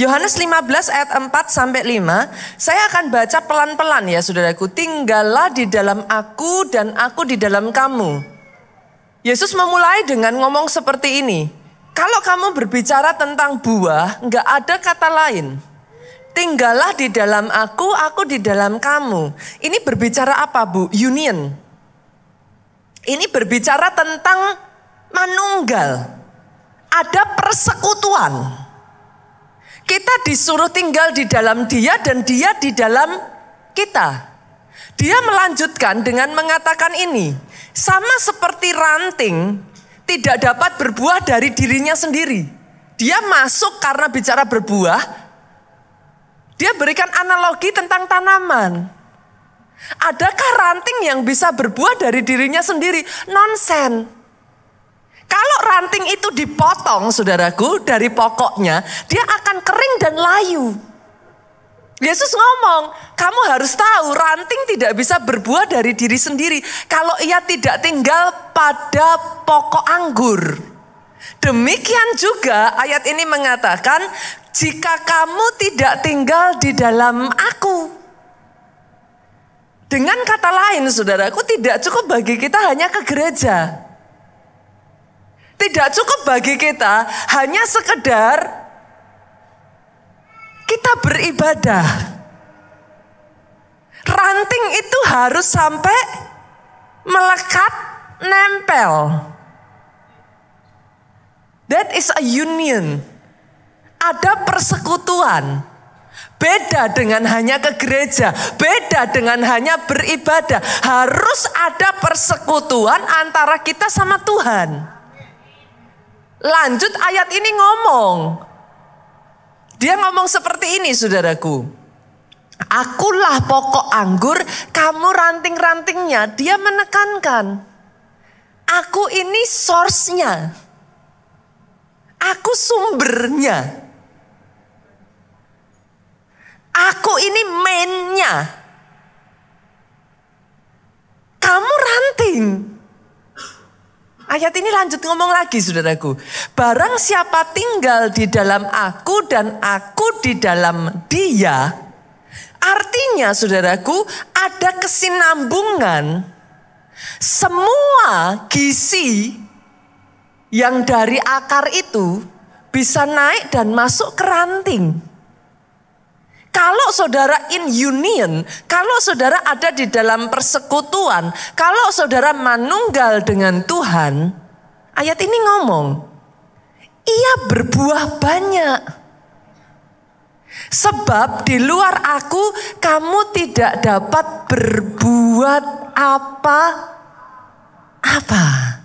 Yohanes 15 ayat 4 sampai 5, saya akan baca pelan-pelan ya saudaraku. Tinggallah di dalam aku dan aku di dalam kamu. Yesus memulai dengan ngomong seperti ini. Kalau kamu berbicara tentang buah, nggak ada kata lain. Tinggallah di dalam aku, aku di dalam kamu. Ini berbicara apa bu? Union. Ini berbicara tentang manunggal. Ada persekutuan. Kita disuruh tinggal di dalam dia dan dia di dalam kita. Dia melanjutkan dengan mengatakan ini. Sama seperti ranting tidak dapat berbuah dari dirinya sendiri. Dia masuk karena bicara berbuah. Dia berikan analogi tentang tanaman. Adakah ranting yang bisa berbuah dari dirinya sendiri? Nonsen. Kalau ranting itu dipotong, saudaraku, dari pokoknya, dia akan kering dan layu. Yesus ngomong, kamu harus tahu ranting tidak bisa berbuah dari diri sendiri. Kalau ia tidak tinggal pada pokok anggur. Demikian juga ayat ini mengatakan, jika kamu tidak tinggal di dalam aku. Dengan kata lain saudaraku tidak cukup bagi kita hanya ke gereja. Tidak cukup bagi kita hanya sekedar kita beribadah. Ranting itu harus sampai melekat nempel. That is a union. Ada persekutuan. Beda dengan hanya ke gereja, beda dengan hanya beribadah. Harus ada persekutuan antara kita sama Tuhan. Lanjut ayat ini ngomong. Dia ngomong seperti ini saudaraku. Akulah pokok anggur, kamu ranting-rantingnya. Dia menekankan. Aku ini source-nya. Aku sumbernya. Aku ini main-nya. Ayat ini lanjut ngomong lagi saudaraku. Barang siapa tinggal di dalam aku dan aku di dalam dia. Artinya saudaraku ada kesinambungan. Semua gizi yang dari akar itu bisa naik dan masuk ke ranting. Kalau saudara in union, kalau saudara ada di dalam persekutuan, kalau saudara manunggal dengan Tuhan, ayat ini ngomong, ia berbuah banyak. Sebab di luar aku kamu tidak dapat berbuat apa-apa.